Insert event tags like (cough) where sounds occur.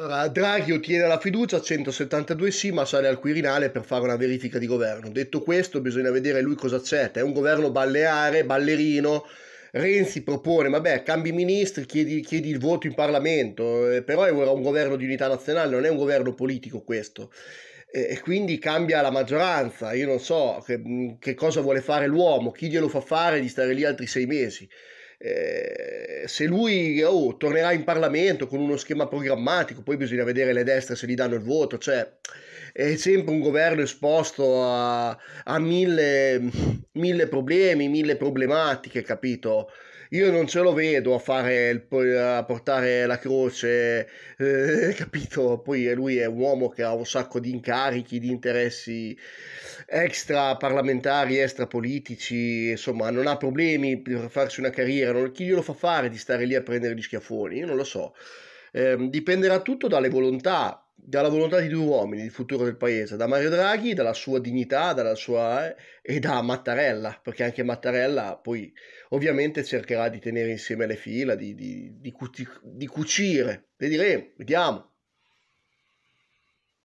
Allora, Draghi ottiene la fiducia, 172 sì, ma sale al Quirinale per fare una verifica di governo. Detto questo, bisogna vedere lui cosa accetta. È un governo balleare, ballerino. Renzi propone, vabbè, cambi ministri, chiedi, chiedi il voto in Parlamento, eh, però è un governo di unità nazionale, non è un governo politico questo. E, e quindi cambia la maggioranza. Io non so che, che cosa vuole fare l'uomo, chi glielo fa fare di stare lì altri sei mesi. Eh, se lui oh, tornerà in Parlamento con uno schema programmatico, poi bisogna vedere le destre se gli danno il voto, cioè è sempre un governo esposto a, a mille, mille problemi, mille problematiche, capito? io non ce lo vedo a fare il, a portare la croce, eh, (laughs) capito? Poi lui è un uomo che ha un sacco di incarichi, di interessi extra parlamentari, extra politici, insomma, non ha problemi per farsi una carriera, non, chi glielo fa fare di stare lì a prendere gli schiaffoni? Io non lo so. Eh, dipenderà tutto dalle volontà dalla volontà di due uomini il futuro del paese, da Mario Draghi, dalla sua dignità, dalla sua, eh, e da Mattarella, perché anche Mattarella poi ovviamente cercherà di tenere insieme le fila, di, di, di, cu- di cucire, vedremo, vediamo.